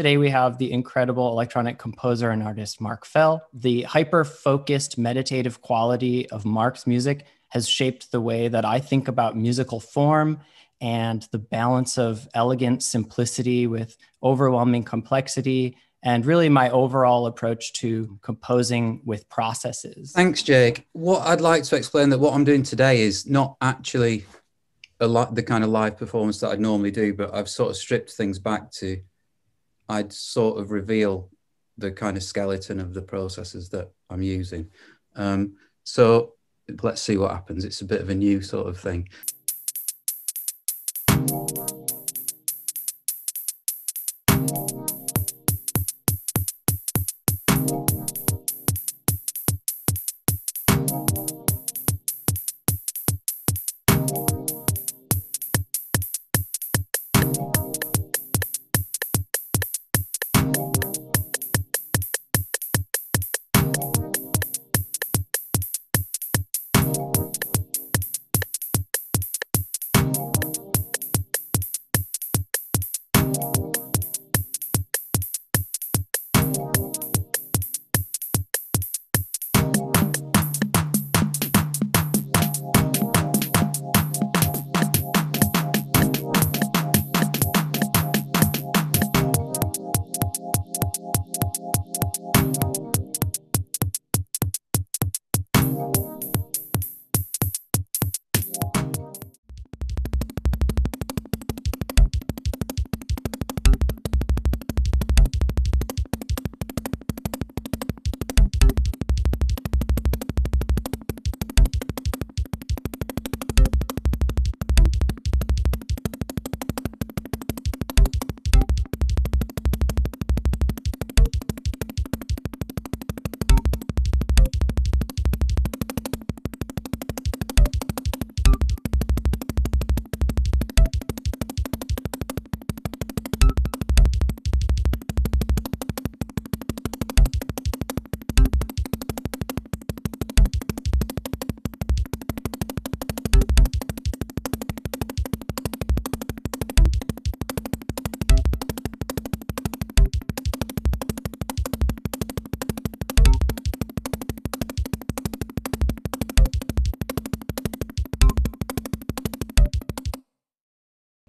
Today, we have the incredible electronic composer and artist Mark Fell. The hyper focused meditative quality of Mark's music has shaped the way that I think about musical form and the balance of elegant simplicity with overwhelming complexity and really my overall approach to composing with processes. Thanks, Jake. What I'd like to explain that what I'm doing today is not actually a lot the kind of live performance that I'd normally do, but I've sort of stripped things back to I'd sort of reveal the kind of skeleton of the processes that I'm using. Um, so let's see what happens. It's a bit of a new sort of thing.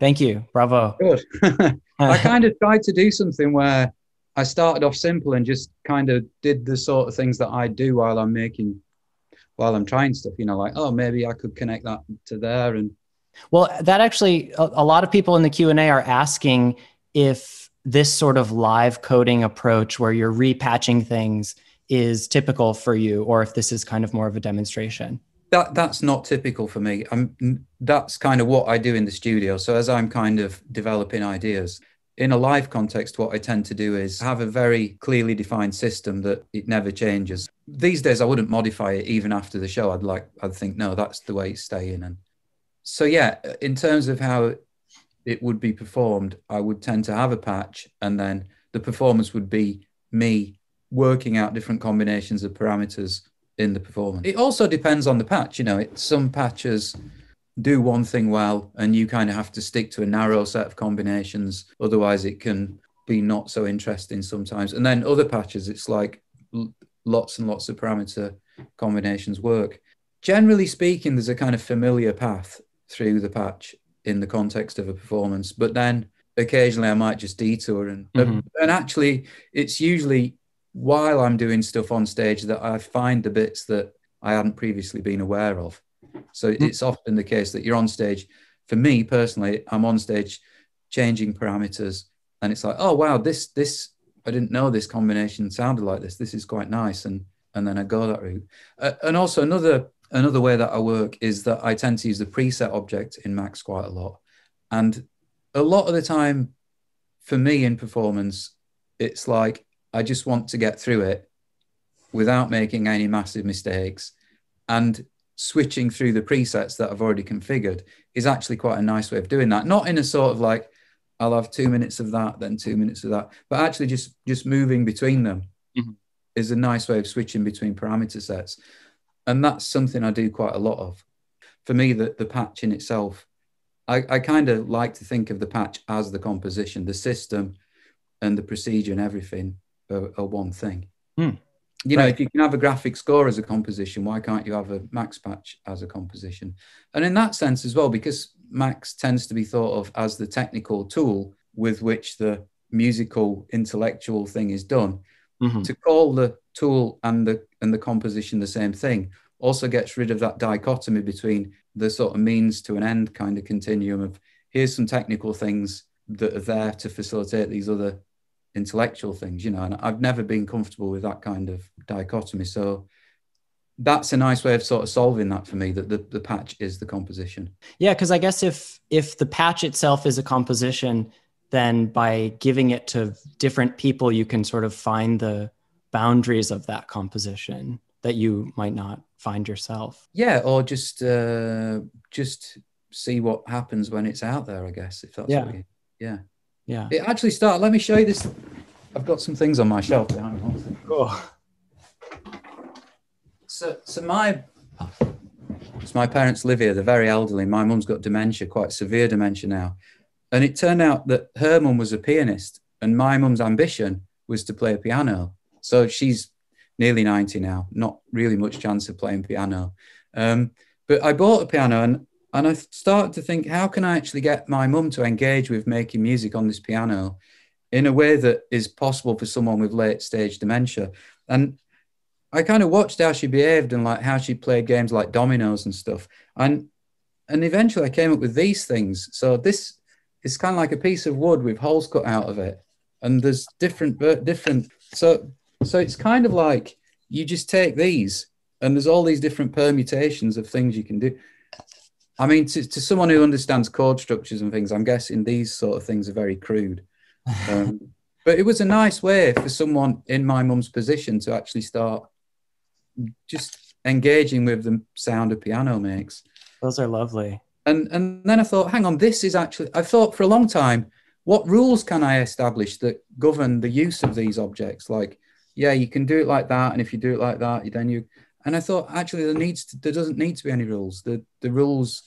Thank you. Bravo. Good. I kind of tried to do something where I started off simple and just kind of did the sort of things that I do while I'm making, while I'm trying stuff, you know, like, oh, maybe I could connect that to there. And well, that actually, a, a lot of people in the Q&A are asking if this sort of live coding approach where you're repatching things is typical for you or if this is kind of more of a demonstration that that's not typical for me. I'm that's kind of what I do in the studio. So as I'm kind of developing ideas in a live context, what I tend to do is have a very clearly defined system that it never changes. These days, I wouldn't modify it even after the show. I'd like I'd think no, that's the way it's staying. And so yeah, in terms of how it would be performed, I would tend to have a patch, and then the performance would be me working out different combinations of parameters in the performance. It also depends on the patch. You know, it, some patches do one thing well, and you kind of have to stick to a narrow set of combinations. Otherwise, it can be not so interesting sometimes. And then other patches, it's like lots and lots of parameter combinations work. Generally speaking, there's a kind of familiar path through the patch in the context of a performance, but then occasionally I might just detour and mm-hmm. and actually it's usually while I'm doing stuff on stage that I find the bits that I hadn't previously been aware of. So hmm. it's often the case that you're on stage. For me personally, I'm on stage changing parameters and it's like, oh wow, this this I didn't know this combination sounded like this. This is quite nice and and then I go that route. Uh, and also another another way that I work is that I tend to use the preset object in Max quite a lot. And a lot of the time for me in performance, it's like I just want to get through it without making any massive mistakes and switching through the presets that I've already configured is actually quite a nice way of doing that. Not in a sort of like, I'll have two minutes of that, then two minutes of that, but actually just just moving between them mm-hmm. is a nice way of switching between parameter sets. And that's something I do quite a lot of. For me, the, the patch in itself, I, I kind of like to think of the patch as the composition, the system and the procedure and everything are, are one thing. Mm. You right. know, if you can have a graphic score as a composition, why can't you have a Max patch as a composition? And in that sense as well, because Max tends to be thought of as the technical tool with which the musical intellectual thing is done, mm-hmm. to call the tool and the and the composition the same thing also gets rid of that dichotomy between the sort of means to an end kind of continuum of here's some technical things that are there to facilitate these other intellectual things, you know, and I've never been comfortable with that kind of dichotomy. So that's a nice way of sort of solving that for me that the, the patch is the composition. Yeah, because I guess if if the patch itself is a composition, then by giving it to different people, you can sort of find the boundaries of that composition that you might not find yourself. Yeah, or just uh, just see what happens when it's out there. I guess if that's yeah. You, yeah. Yeah. It actually started. Let me show you this. I've got some things on my shelf behind me. So, so my so my parents live here. They're very elderly. My mum's got dementia, quite severe dementia now. And it turned out that her mum was a pianist, and my mum's ambition was to play a piano. So she's nearly 90 now, not really much chance of playing piano. Um, but I bought a piano, and and I started to think, how can I actually get my mum to engage with making music on this piano in a way that is possible for someone with late stage dementia? And I kind of watched how she behaved and like how she played games like dominoes and stuff. And and eventually I came up with these things. So this is kind of like a piece of wood with holes cut out of it. And there's different different so so it's kind of like you just take these and there's all these different permutations of things you can do. I mean, to, to someone who understands chord structures and things, I'm guessing these sort of things are very crude. Um, but it was a nice way for someone in my mum's position to actually start just engaging with the sound a piano makes. Those are lovely. And and then I thought, hang on, this is actually. I thought for a long time, what rules can I establish that govern the use of these objects? Like, yeah, you can do it like that, and if you do it like that, then you. And I thought actually there needs to, there doesn't need to be any rules. The the rules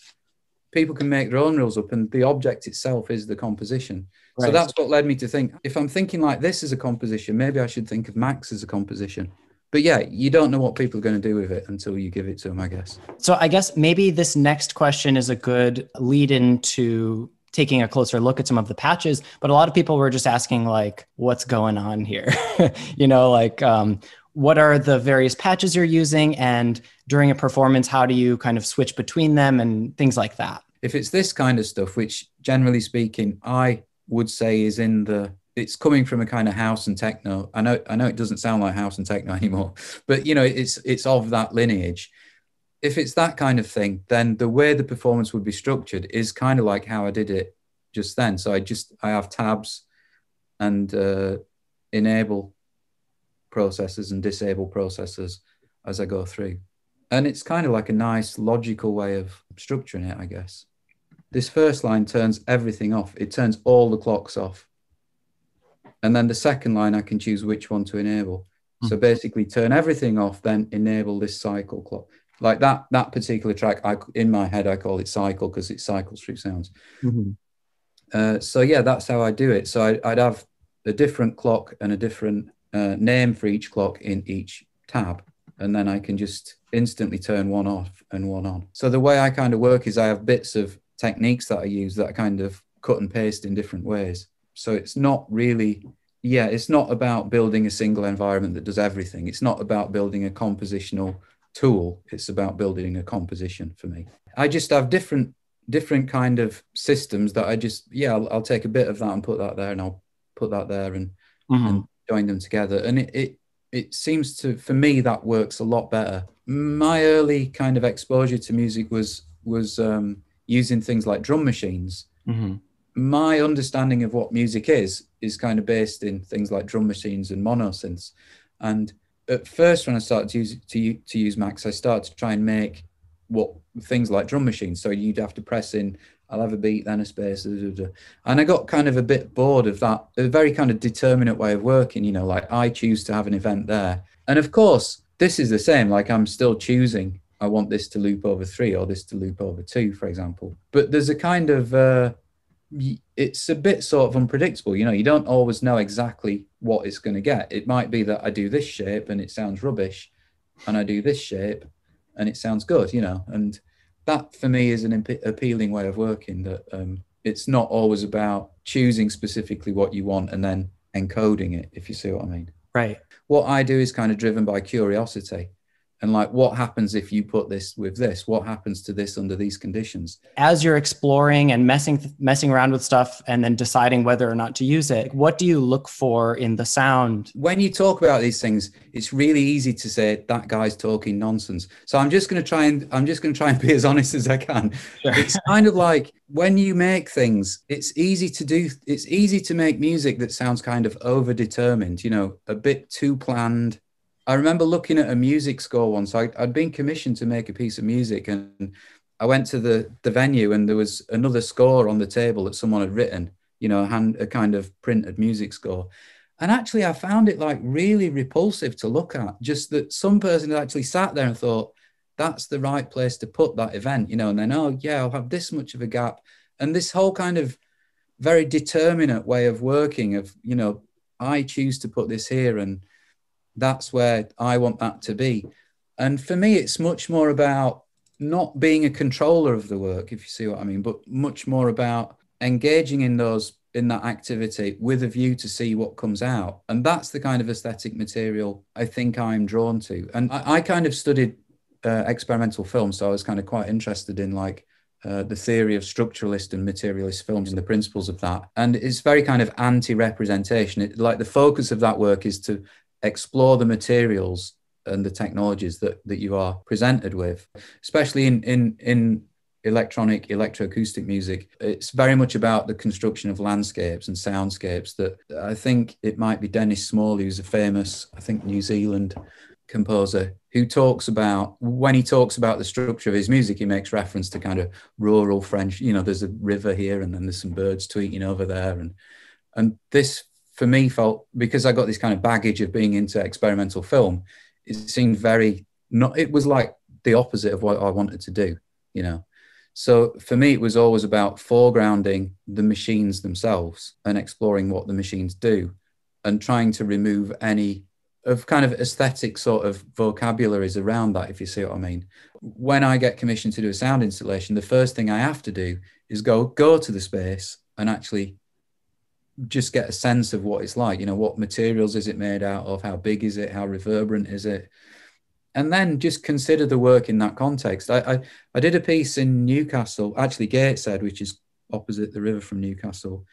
people can make their own rules up, and the object itself is the composition. Right. So that's what led me to think if I'm thinking like this as a composition, maybe I should think of Max as a composition. But yeah, you don't know what people are going to do with it until you give it to them, I guess. So I guess maybe this next question is a good lead into taking a closer look at some of the patches but a lot of people were just asking like what's going on here you know like um, what are the various patches you're using and during a performance how do you kind of switch between them and things like that if it's this kind of stuff which generally speaking i would say is in the it's coming from a kind of house and techno i know i know it doesn't sound like house and techno anymore but you know it's it's of that lineage if it's that kind of thing then the way the performance would be structured is kind of like how i did it just then so i just i have tabs and uh, enable processes and disable processes as I go through. And it's kind of like a nice logical way of structuring it, I guess. This first line turns everything off, it turns all the clocks off. And then the second line, I can choose which one to enable. Mm. So basically, turn everything off, then enable this cycle clock. Like that, that particular track, I, in my head, I call it cycle because it cycles through sounds. Mm-hmm. Uh, so yeah, that's how I do it. So I, would have a different clock and a different uh, name for each clock in each tab. And then I can just instantly turn one off and one on. So the way I kind of work is I have bits of techniques that I use that I kind of cut and paste in different ways. So it's not really, yeah, it's not about building a single environment that does everything. It's not about building a compositional tool. It's about building a composition for me. I just have different different kind of systems that I just yeah I'll, I'll, take a bit of that and put that there and I'll put that there and, mm-hmm. and join them together. And it, it it seems to for me that works a lot better. My early kind of exposure to music was was um, using things like drum machines. Mm-hmm. My understanding of what music is is kind of based in things like drum machines and monosynths. And at first, when I started to use to, to use Max, I started to try and make what things like drum machines. So you'd have to press in, I'll have a beat, then a space. Blah, blah, blah. And I got kind of a bit bored of that, a very kind of determinate way of working, you know, like I choose to have an event there. And of course, this is the same, like I'm still choosing. I want this to loop over three or this to loop over two, for example. But there's a kind of, uh, it's a bit sort of unpredictable. You know, you don't always know exactly what it's going to get. It might be that I do this shape and it sounds rubbish, and I do this shape and it sounds good, you know. And that for me is an imp- appealing way of working that um, it's not always about choosing specifically what you want and then encoding it, if you see what I mean. Right. What I do is kind of driven by curiosity and like what happens if you put this with this what happens to this under these conditions as you're exploring and messing messing around with stuff and then deciding whether or not to use it what do you look for in the sound when you talk about these things it's really easy to say that guy's talking nonsense so i'm just going to try and i'm just going to try and be as honest as i can sure. it's kind of like when you make things it's easy to do it's easy to make music that sounds kind of over determined you know a bit too planned I remember looking at a music score once. I, had been commissioned to make a piece of music, and I went to the the venue, and there was another score on the table that someone had written. You know, a, hand, a kind of printed music score. And actually, I found it like really repulsive to look at. Just that some person had actually sat there and thought, "That's the right place to put that event," you know. And then, oh yeah, I'll have this much of a gap, and this whole kind of very determinate way of working of you know, I choose to put this here and that's where I want that to be. And for me, it's much more about not being a controller of the work, if you see what I mean, but much more about engaging in those in that activity with a view to see what comes out. And that's the kind of aesthetic material I think I'm drawn to. And I, I kind of studied uh, experimental film, so I was kind of quite interested in like uh, the theory of structuralist and materialist films and the principles of that. And it's very kind of anti representation. Like the focus of that work is to explore the materials and the technologies that, that you are presented with, especially in, in, in electronic electroacoustic music it's very much about the construction of landscapes and soundscapes that i think it might be dennis small who's a famous i think new zealand composer who talks about when he talks about the structure of his music he makes reference to kind of rural french you know there's a river here and then there's some birds tweeting over there and and this for me felt because I got this kind of baggage of being into experimental film, it seemed very not it was like the opposite of what I wanted to do, you know. So for me it was always about foregrounding the machines themselves and exploring what the machines do and trying to remove any of kind of aesthetic sort of vocabularies around that, if you see what I mean. When I get commissioned to do a sound installation, the first thing I have to do is go go to the space and actually just get a sense of what it's like. You know, what materials is it made out of? How big is it? How reverberant is it? And then just consider the work in that context. I, I, I did a piece in Newcastle, actually Gateshead, which is opposite the river from Newcastle,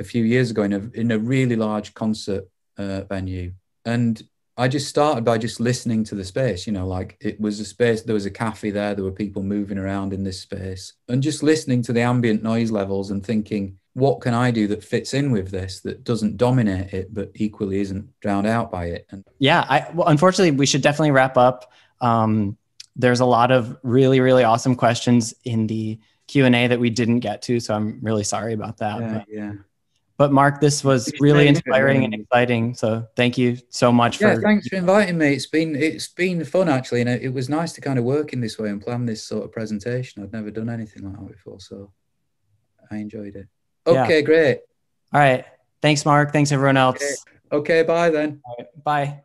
a few years ago in a, in a really large concert uh, venue. And I just started by just listening to the space, you know, like it was a space, there was a cafe there, there were people moving around in this space, and just listening to the ambient noise levels and thinking, what can I do that fits in with this that doesn't dominate it but equally isn't drowned out by it? And yeah, I, well, unfortunately, we should definitely wrap up. Um, there's a lot of really really awesome questions in the Q and A that we didn't get to, so I'm really sorry about that. Yeah. But, yeah. but Mark, this was it's really inspiring and exciting. So thank you so much yeah, for. thanks for inviting me. It's been it's been fun actually, and it, it was nice to kind of work in this way and plan this sort of presentation. I'd never done anything like that before, so I enjoyed it. Okay, yeah. great. All right. Thanks, Mark. Thanks, everyone else. Okay, okay bye then. Bye.